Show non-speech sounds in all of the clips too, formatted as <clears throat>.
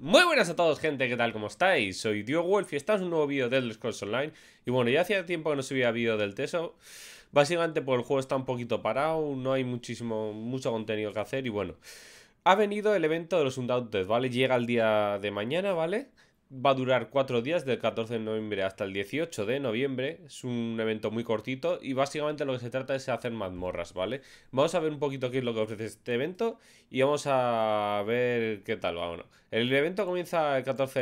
Muy buenas a todos gente, ¿qué tal? ¿Cómo estáis? Soy Dio Wolf y estamos en un nuevo vídeo de Elder Scrolls Online Y bueno, ya hacía tiempo que no subía vídeo del Teso Básicamente por pues, el juego está un poquito parado, no hay muchísimo, mucho contenido que hacer y bueno Ha venido el evento de los Undaunted, ¿vale? Llega el día de mañana, ¿vale? va a durar cuatro días, del 14 de noviembre hasta el 18 de noviembre. Es un evento muy cortito y básicamente lo que se trata es hacer mazmorras, ¿vale? Vamos a ver un poquito qué es lo que ofrece este evento y vamos a ver qué tal va. uno. el evento comienza el 14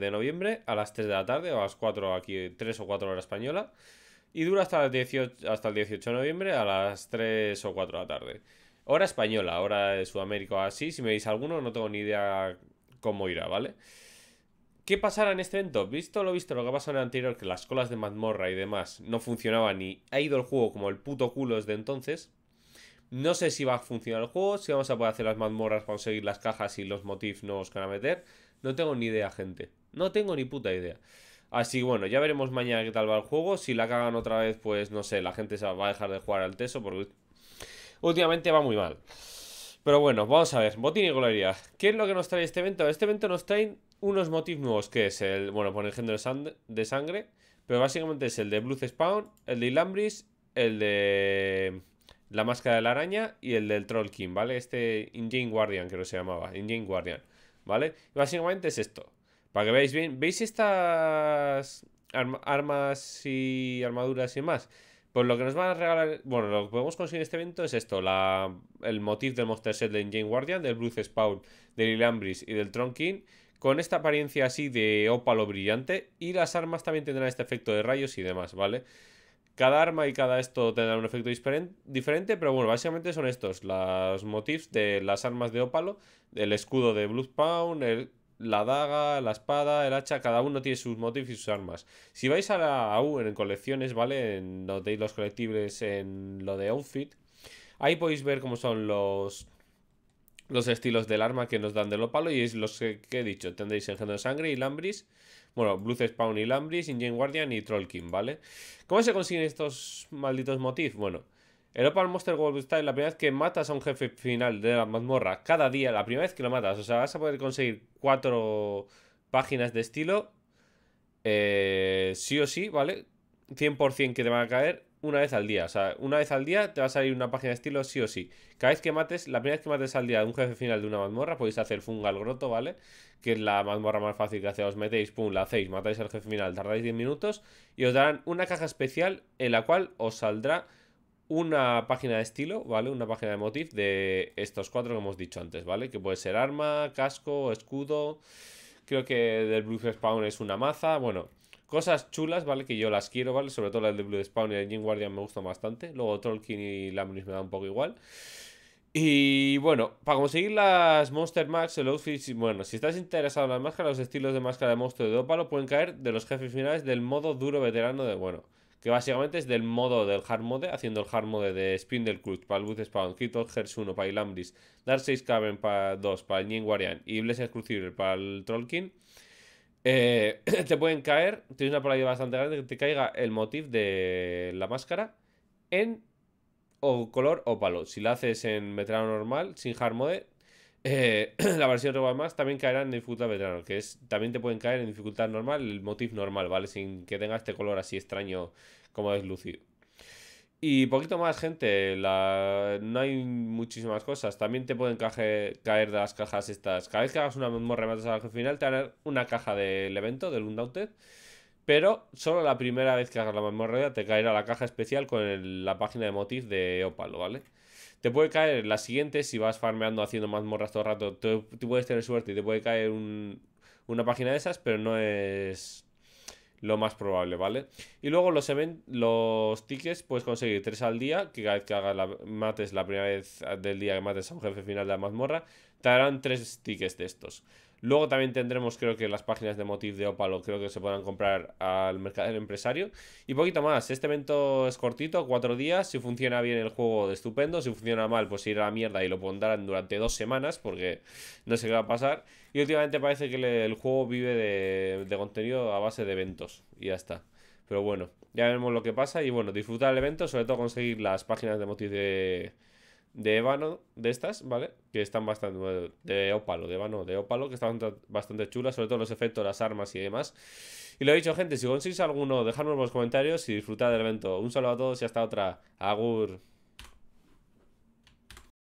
de noviembre a las 3 de la tarde o a las 4 aquí, 3 o 4 horas española. Y dura hasta el 18, hasta el de noviembre a las 3 o 4 de la tarde. Hora española, hora de Sudamérica o así. Si me veis alguno, no tengo ni idea cómo irá, ¿vale? vale ¿Qué pasará en este evento? Visto lo visto, lo que pasó en el anterior, que las colas de mazmorra y demás no funcionaban y ha ido el juego como el puto culo desde entonces. No sé si va a funcionar el juego, si vamos a poder hacer las mazmorras para conseguir las cajas y los motifs no que van a meter. No tengo ni idea, gente. No tengo ni puta idea. Así bueno, ya veremos mañana qué tal va el juego. Si la cagan otra vez, pues no sé, la gente se va a dejar de jugar al teso porque últimamente va muy mal. Pero bueno, vamos a ver. Botín y gloria. ¿Qué es lo que nos trae este evento? Este evento nos trae unos motivos nuevos que es el, bueno, por el género de sangre, pero básicamente es el de Blue Spawn, el de Ilambris, el de la máscara de la araña y el del Troll King, ¿vale? Este Ingen Guardian creo que se llamaba, Injane Guardian, ¿vale? básicamente es esto. Para que veáis bien, ¿veis estas armas y armaduras y más? Pues lo que nos van a regalar, bueno, lo que podemos conseguir en este evento es esto, la, el motif del Monster Set de Injane Guardian, del Blue Spawn, del Ilambris y del king con esta apariencia así de ópalo brillante y las armas también tendrán este efecto de rayos y demás, ¿vale? Cada arma y cada esto tendrá un efecto diferente, pero bueno, básicamente son estos, los motifs de las armas de ópalo, el escudo de blue Pound, la daga, la espada, el hacha, cada uno tiene sus motifs y sus armas. Si vais a la U en colecciones, ¿vale? En, notéis los colectibles en lo de outfit, ahí podéis ver cómo son los los estilos del arma que nos dan de palo y es los que, he dicho. Tendréis Engendro de Sangre y Lambris. Bueno, Blue Spawn y Lambris, Ingen Guardian y Trollkin, ¿vale? ¿Cómo se consiguen estos malditos motifs? Bueno, el opal Monster World Style, la primera vez que matas a un jefe final de la mazmorra, cada día, la primera vez que lo matas, o sea, vas a poder conseguir cuatro páginas de estilo, eh, sí o sí, ¿vale? 100% que te van a caer una vez al día. O sea, una vez al día te va a salir una página de estilo sí o sí. Cada vez que mates, la primera vez que mates al día de un jefe final de una mazmorra, podéis hacer fungal groto, ¿vale? Que es la mazmorra más fácil que hacéis. Os metéis, pum, la hacéis, matáis al jefe final, tardáis 10 minutos y os darán una caja especial en la cual os saldrá una página de estilo, ¿vale? Una página de motif de estos cuatro que hemos dicho antes, ¿vale? Que puede ser arma, casco, escudo. Creo que del Blue Spawn es una maza. Bueno, Cosas chulas, ¿vale? Que yo las quiero, ¿vale? Sobre todo las de Blue Spawn y de Jim Guardian me gustan bastante. Luego trollkin y lambris me da un poco igual. Y bueno, para conseguir las Monster Max, el outfit, bueno, si estás interesado en las máscaras, los estilos de máscara de monstruo de Dopalo pueden caer de los jefes finales del modo duro veterano de, bueno, que básicamente es del modo del hard mode, haciendo el hard mode de Spindle Cruz para el Blue Spawn, 1 para Ilambris, Dark 6 Cavern para 2 para el Guardian y Blessed Crucible para el Trollkin. Eh, <clears throat> te pueden caer, tienes una probabilidad bastante grande que te caiga el motif de la máscara en o color ópalo. Si la haces en veterano normal, sin hard mode, eh, <clears throat> la versión roba más también caerá en dificultad veterano, que es también te pueden caer en dificultad normal el motif normal, ¿vale? Sin que tenga este color así extraño como es lucido. Y poquito más, gente. No hay muchísimas cosas. También te pueden caer de las cajas estas. Cada vez que hagas una mazmorra al final, te van a dar una caja del evento, del Undaunted. Pero solo la primera vez que hagas la mazmorra te caerá la caja especial con la página de motif de Opalo, ¿vale? Te puede caer la siguiente si vas farmeando haciendo mazmorras todo el rato. Tú puedes tener suerte y te puede caer una página de esas, pero no es lo más probable, ¿vale? Y luego los, los tickets puedes conseguir tres al día, que cada vez que hagas la mates la primera vez del día que mates a un jefe final de la mazmorra, te darán tres tickets de estos. Luego también tendremos, creo que las páginas de Motif de Opalo, creo que se podrán comprar al mercado del empresario. Y poquito más, este evento es cortito, cuatro días. Si funciona bien el juego, estupendo. Si funciona mal, pues ir a la mierda y lo pondrán durante dos semanas, porque no sé qué va a pasar. Y últimamente parece que el juego vive de, de contenido a base de eventos. Y ya está. Pero bueno, ya veremos lo que pasa. Y bueno, disfrutar el evento, sobre todo conseguir las páginas de Motif de de ébano de estas, ¿vale? Que están bastante. de ópalo, de ébano, de ópalo, que están bastante chulas, sobre todo los efectos, las armas y demás. Y lo he dicho, gente, si conseguís alguno, dejadme en los comentarios y disfrutad del evento. Un saludo a todos y hasta otra. Agur.